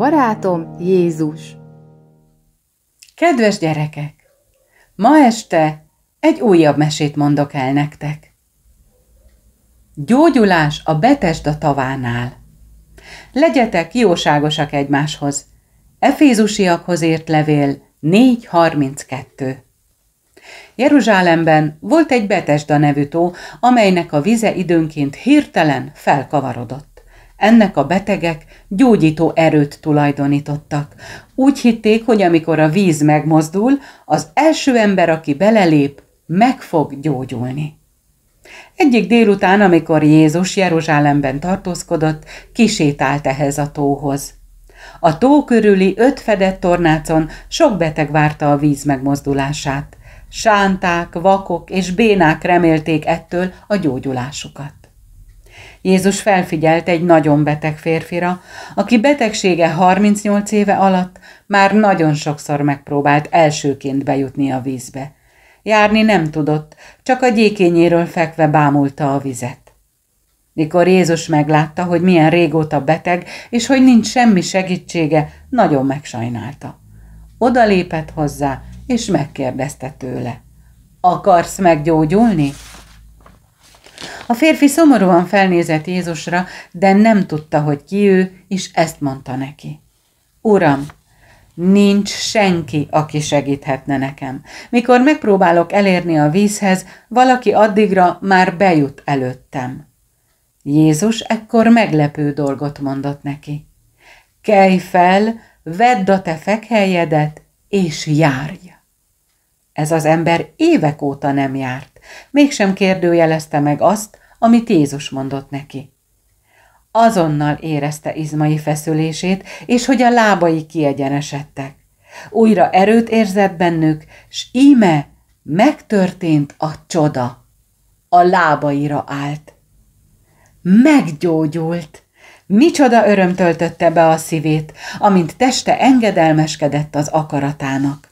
barátom Jézus. Kedves gyerekek! Ma este egy újabb mesét mondok el nektek. Gyógyulás a a tavánál. Legyetek jóságosak egymáshoz. Efézusiakhoz írt levél 4.32. Jeruzsálemben volt egy Betesda nevű tó, amelynek a vize időnként hirtelen felkavarodott. Ennek a betegek gyógyító erőt tulajdonítottak. Úgy hitték, hogy amikor a víz megmozdul, az első ember, aki belelép, meg fog gyógyulni. Egyik délután, amikor Jézus Jeruzsálemben tartózkodott, kisétált ehhez a tóhoz. A tó körüli öt fedett tornácon sok beteg várta a víz megmozdulását. Sánták, vakok és bénák remélték ettől a gyógyulásukat. Jézus felfigyelt egy nagyon beteg férfira, aki betegsége 38 éve alatt már nagyon sokszor megpróbált elsőként bejutni a vízbe. Járni nem tudott, csak a gyékényéről fekve bámulta a vizet. Mikor Jézus meglátta, hogy milyen régóta beteg, és hogy nincs semmi segítsége, nagyon megsajnálta. Oda lépett hozzá, és megkérdezte tőle. Akarsz meggyógyulni? A férfi szomorúan felnézett Jézusra, de nem tudta, hogy ki ő, és ezt mondta neki. Uram, nincs senki, aki segíthetne nekem. Mikor megpróbálok elérni a vízhez, valaki addigra már bejut előttem. Jézus ekkor meglepő dolgot mondott neki. Kelj fel, vedd a te fekhelyedet, és járj! Ez az ember évek óta nem járt, mégsem kérdőjelezte meg azt, amit Jézus mondott neki. Azonnal érezte izmai feszülését, és hogy a lábai kiegyenesedtek. Újra erőt érzett bennük, s íme megtörtént a csoda. A lábaira állt. Meggyógyult! Micsoda öröm töltötte be a szívét, amint teste engedelmeskedett az akaratának.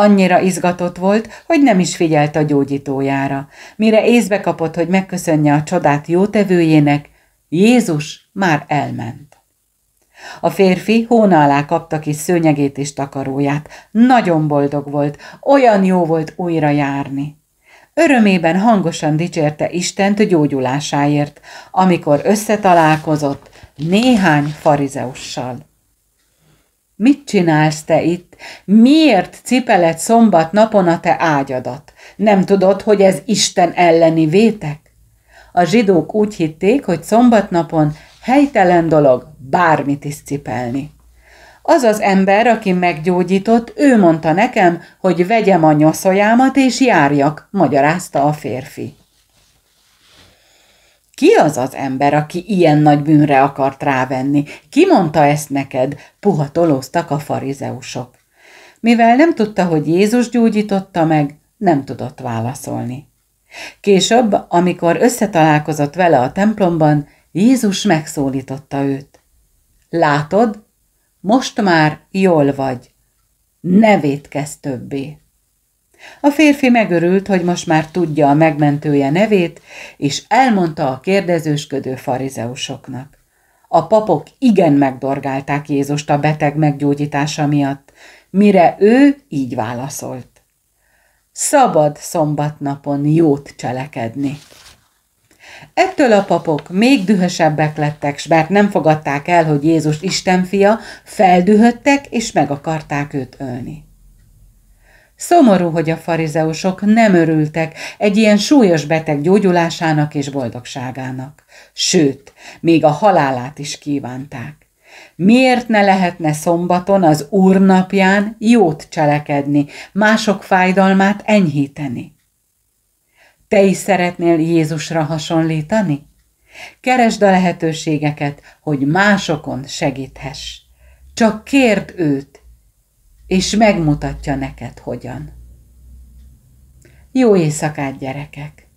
Annyira izgatott volt, hogy nem is figyelt a gyógyítójára. Mire észbe kapott, hogy megköszönje a csodát jótevőjének, Jézus már elment. A férfi hóna alá kapta ki szőnyegét és takaróját. Nagyon boldog volt, olyan jó volt újra járni. Örömében hangosan dicsérte Istent gyógyulásáért, amikor összetalálkozott néhány farizeussal. Mit csinálsz te itt? Miért cipeled szombat napon a te ágyadat? Nem tudod, hogy ez Isten elleni vétek? A zsidók úgy hitték, hogy szombatnapon helytelen dolog bármit is cipelni. Az az ember, aki meggyógyított, ő mondta nekem, hogy vegyem a nyoszajámat és járjak, magyarázta a férfi. Ki az az ember, aki ilyen nagy bűnre akart rávenni? Ki mondta ezt neked? Puha tolóztak a farizeusok. Mivel nem tudta, hogy Jézus gyógyította meg, nem tudott válaszolni. Később, amikor összetalálkozott vele a templomban, Jézus megszólította őt. Látod, most már jól vagy, ne kezd többé. A férfi megörült, hogy most már tudja a megmentője nevét, és elmondta a kérdezősködő farizeusoknak. A papok igen megdorgálták Jézust a beteg meggyógyítása miatt, mire ő így válaszolt. Szabad szombatnapon jót cselekedni. Ettől a papok még dühösebbek lettek, s bár nem fogadták el, hogy Jézus Isten fia, feldühöttek, és meg akarták őt ölni. Szomorú, hogy a farizeusok nem örültek egy ilyen súlyos beteg gyógyulásának és boldogságának. Sőt, még a halálát is kívánták. Miért ne lehetne szombaton, az Úr napján jót cselekedni, mások fájdalmát enyhíteni? Te is szeretnél Jézusra hasonlítani? Keresd a lehetőségeket, hogy másokon segíthess. Csak kérd őt, és megmutatja neked hogyan. Jó éjszakát, gyerekek!